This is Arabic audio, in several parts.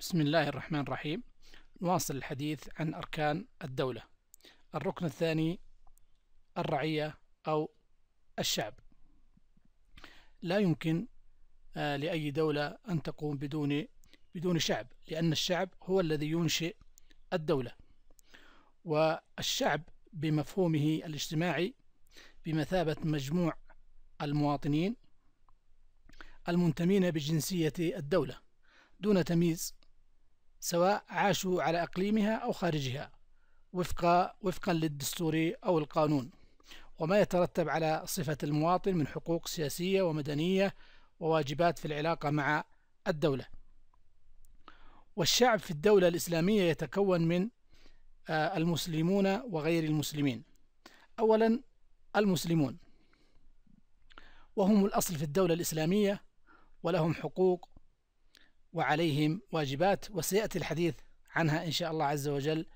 بسم الله الرحمن الرحيم نواصل الحديث عن أركان الدولة الركن الثاني الرعية أو الشعب لا يمكن آه، لأي دولة أن تقوم بدون بدون شعب لأن الشعب هو الذي ينشئ الدولة والشعب بمفهومه الاجتماعي بمثابة مجموع المواطنين المنتمين بجنسية الدولة دون تمييز سواء عاشوا على أقليمها أو خارجها وفق وفقا للدستور أو القانون وما يترتب على صفة المواطن من حقوق سياسية ومدنية وواجبات في العلاقة مع الدولة والشعب في الدولة الإسلامية يتكون من آه، المسلمون وغير المسلمين أولا المسلمون وهم الأصل في الدولة الإسلامية ولهم حقوق وعليهم واجبات وسيأتي الحديث عنها إن شاء الله عز وجل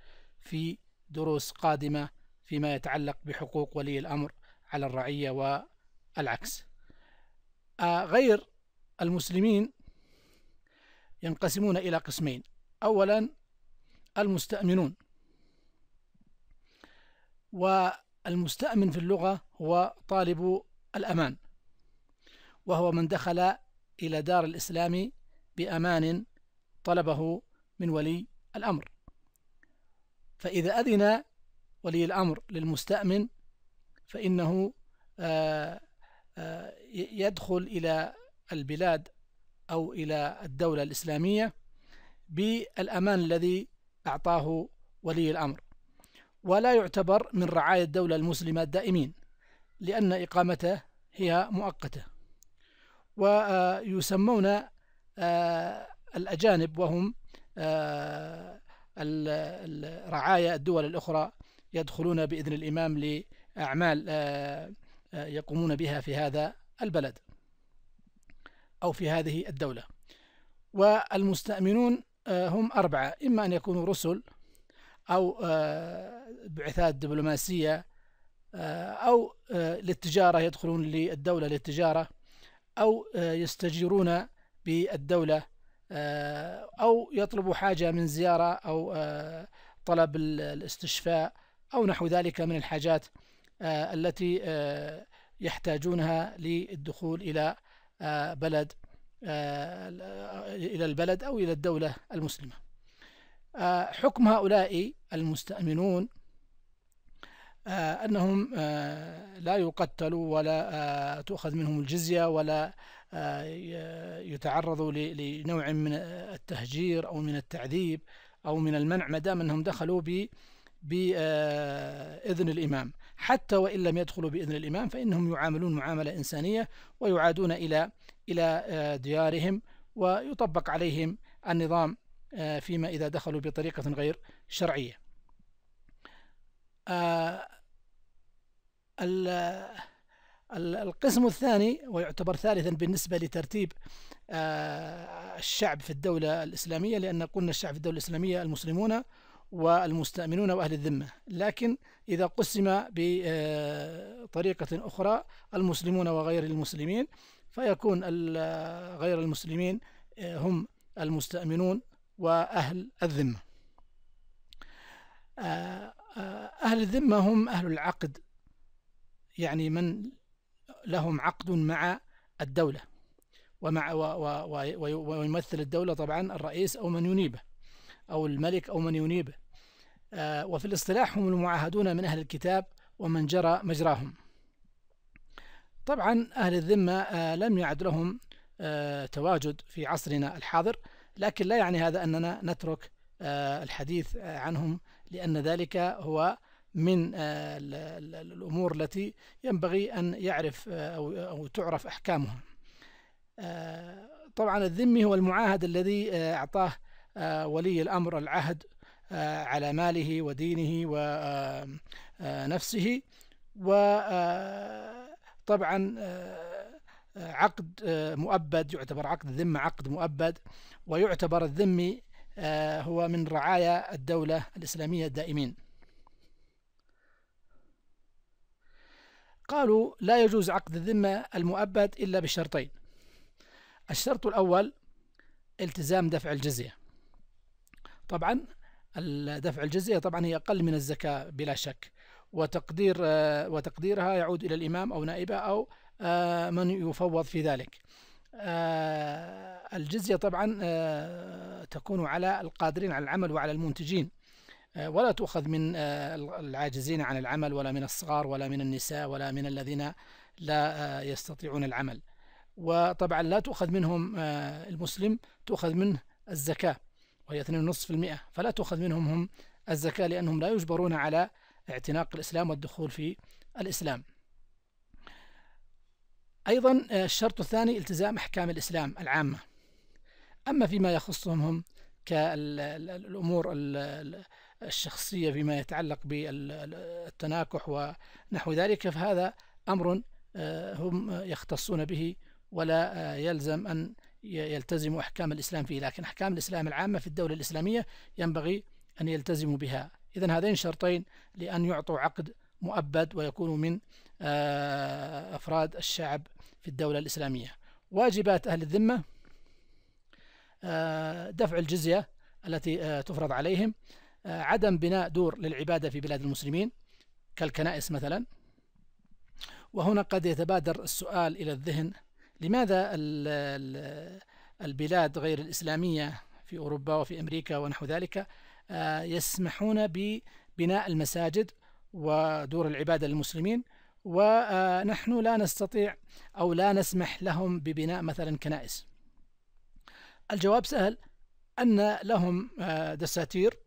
في دروس قادمة فيما يتعلق بحقوق ولي الأمر على الرعية والعكس آه، غير المسلمين ينقسمون إلى قسمين أولا المستأمنون والمستأمن في اللغة هو طالب الأمان وهو من دخل إلى دار الإسلام بأمان طلبه من ولي الأمر فإذا أذن ولي الأمر للمستأمن فإنه آه، آه، يدخل إلى البلاد أو إلى الدولة الإسلامية بالأمان الذي أعطاه ولي الأمر ولا يعتبر من رعايا الدولة المسلمة الدائمين لأن إقامته هي مؤقتة ويسمون آه، الأجانب وهم آه، رعايا الدول الأخرى يدخلون بإذن الإمام لأعمال آه، يقومون بها في هذا البلد أو في هذه الدولة والمستأمنون هم أربعة إما أن يكونوا رسل أو بعثات دبلوماسية أو للتجارة يدخلون للدولة للتجارة أو يستجيرون بالدولة آه، أو يطلب حاجة من زيارة أو آه، طلب الاستشفاء أو نحو ذلك من الحاجات آه، التي يحتاجونها للدخول إلى بلد إلى البلد أو إلى الدولة المسلمة حكم هؤلاء المستأمنون أنهم لا يقتلوا ولا تؤخذ منهم الجزية ولا آه، يتعرضوا لنوع من التهجير أو من التعذيب أو من المنع ما دام أنهم دخلوا ب بإذن آه، الإمام حتى وإن لم يدخلوا بإذن الإمام فإنهم يعاملون معاملة إنسانية ويعادون إلى إلى آه، ديارهم ويطبق عليهم النظام فيما إذا دخلوا بطريقة غير شرعية القسم الثاني ويعتبر ثالثا بالنسبة لترتيب آه، الشعب في الدولة الإسلامية لأن قلنا الشعب في الدولة الإسلامية المسلمون والمستأمنون وأهل الذمة لكن إذا قسم بطريقة آه، أخرى المسلمون وغير المسلمين فيكون آه، غير المسلمين هم المستأمنون وأهل الذمة أهل الذمة هم أهل العقد يعني من لهم عقد مع الدولة ومع ويمثل الدولة طبعا الرئيس أو من ينيبه أو الملك أو من ينيبه آه، وفي الاصطلاح هم المعاهدون من أهل الكتاب ومن جرى مجراهم طبعا أهل الذمة آه، لم يعد لهم آه، تواجد في عصرنا الحاضر لكن لا يعني هذا أننا نترك الحديث عنهم لأن ذلك هو من آه، الأمور التي ينبغي أن يعرف آه، أو تعرف أحكامها آه، طبعا الذمي هو المعاهد الذي أعطاه ولي الأمر العهد على ماله ودينه ونفسه وطبعا عقد مؤبد يعتبر عقد الذمة عقد مؤبد ويعتبر الذمي هو من رعايا الدولة الإسلامية الدائمين قالوا لا يجوز عقد الذمة المؤبد إلا بشرطين الشرط الأول التزام دفع الجزية طبعا دفع الجزية طبعا هي أقل من الزكاة بلا شك وتقدير آه، وتقديرها يعود إلى الإمام أو نائبه أو آه، من يفوض في ذلك آه، الجزية طبعا تكون على القادرين على العمل وعلى المنتجين آه، ولا تؤخذ من آه، العاجزين عن العمل ولا من الصغار ولا من النساء ولا من الذين لا آه، يستطيعون العمل وطبعا لا تؤخذ منهم المسلم تؤخذ منه الزكاة وهي 2.5% فلا تؤخذ منهم هم الزكاة لأنهم لا يجبرون على اعتناق الإسلام والدخول في الإسلام أيضا الشرط الثاني التزام أحكام الإسلام العامة أما فيما يخصهم هم كالأمور الشخصية فيما يتعلق بالتناكح ونحو ذلك فهذا أمر آه، هم يختصون به ولا آه، يلزم أن يلتزموا أحكام الإسلام فيه لكن أحكام الإسلام العامة في الدولة الإسلامية ينبغي أن يلتزموا بها إذا هذين شرطين لأن يعطوا عقد مؤبد ويكونوا من آه، أفراد الشعب في الدولة الإسلامية واجبات أهل الذمة دفع الجزية التي تفرض عليهم آه، عدم بناء دور للعبادة في بلاد المسلمين كالكنائس مثلا وهنا قد يتبادر السؤال إلى الذهن لماذا البلاد غير الإسلامية في أوروبا وفي أمريكا ونحو ذلك آه، يسمحون ببناء المساجد ودور العبادة للمسلمين ونحن آه، لا نستطيع أو لا نسمح لهم ببناء مثلا كنائس الجواب سهل أن لهم دساتير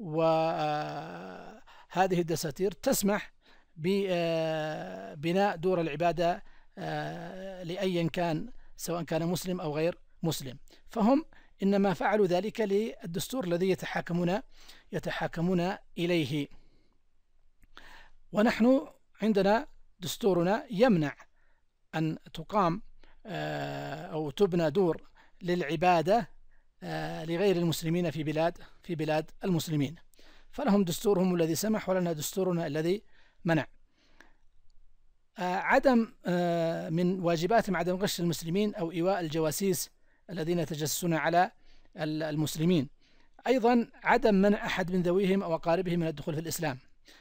وهذه آه، الدساتير تسمح ببناء آه، دور العبادة آه، لأي كان سواء كان مسلم أو غير مسلم فهم إنما فعلوا ذلك للدستور الذي يتحاكمون يتحاكمون إليه ونحن عندنا دستورنا يمنع أن تقام أو تبنى دور للعبادة آه، لغير المسلمين في بلاد في بلاد المسلمين فلهم دستورهم الذي سمح ولنا دستورنا الذي منع آه، عدم آه، من واجباتهم عدم غش المسلمين أو إيواء الجواسيس الذين يتجسسون على المسلمين أيضا عدم منع أحد من ذويهم أو أقاربهم من الدخول في الإسلام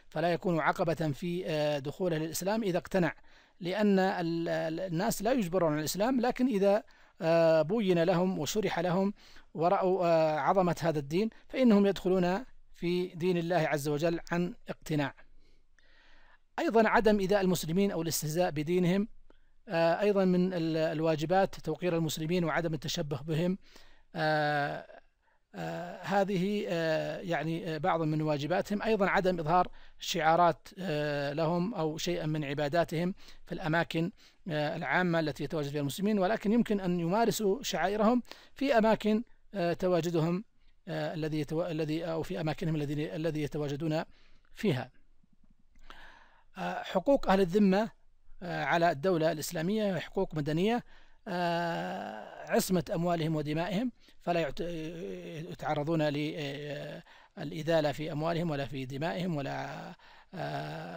فلا يكون عقبة في دخوله للإسلام إذا اقتنع لأن الناس لا يجبرون على الإسلام لكن إذا آه، بين لهم وشرح لهم ورأوا آه، عظمة هذا الدين فإنهم يدخلون في دين الله عز وجل عن اقتناع أيضا عدم إيذاء المسلمين أو الاستهزاء بدينهم آه، أيضا من الواجبات توقير المسلمين وعدم التشبه بهم آه، هذه آه، يعني آه، بعض من واجباتهم أيضا عدم إظهار شعارات لهم أو شيئا من عباداتهم في الأماكن العامة التي يتواجد فيها المسلمين ولكن يمكن أن يمارسوا شعائرهم في أماكن تواجدهم الذي الذي أو في أماكنهم الذي الذي يتواجدون فيها حقوق أهل الذمة على الدولة الإسلامية حقوق مدنية آه، عصمة أموالهم ودمائهم فلا آه، يتعرضون للإذالة آه، في أموالهم ولا في دمائهم ولا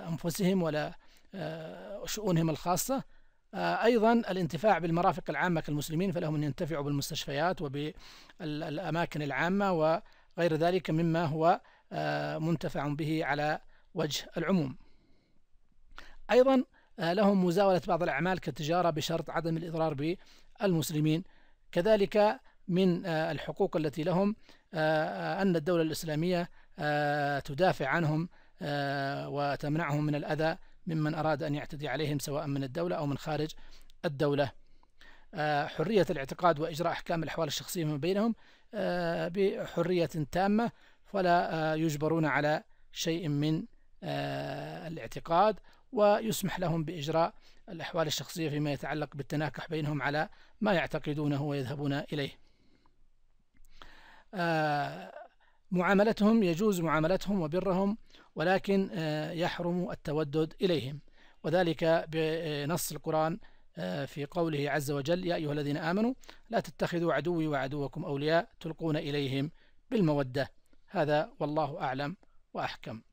أنفسهم ولا شؤونهم الخاصة أيضا الانتفاع بالمرافق العامة كالمسلمين فلهم أن ينتفعوا بالمستشفيات وبالأماكن العامة وغير ذلك مما هو منتفع به على وجه العموم أيضا آه، لهم مزاولة بعض الأعمال كالتجارة بشرط عدم الإضرار بالمسلمين كذلك من آه، الحقوق التي لهم آه، أن الدولة الإسلامية تدافع عنهم وتمنعهم من الأذى ممن أراد أن يعتدي عليهم سواء من الدولة أو من خارج الدولة حرية الاعتقاد وإجراء أحكام الأحوال الشخصية من بينهم بحرية تامة ولا يجبرون على شيء من الاعتقاد ويسمح لهم بإجراء الأحوال الشخصية فيما يتعلق بالتناكح بينهم على ما يعتقدونه ويذهبون إليه آه، معاملتهم يجوز معاملتهم وبرهم ولكن آه، يحرم التودد إليهم وذلك بنص القرآن آه، في قوله عز وجل يا أيها الذين آمنوا لا تتخذوا عدوي وعدوكم أولياء تلقون إليهم بالمودة هذا والله أعلم وأحكم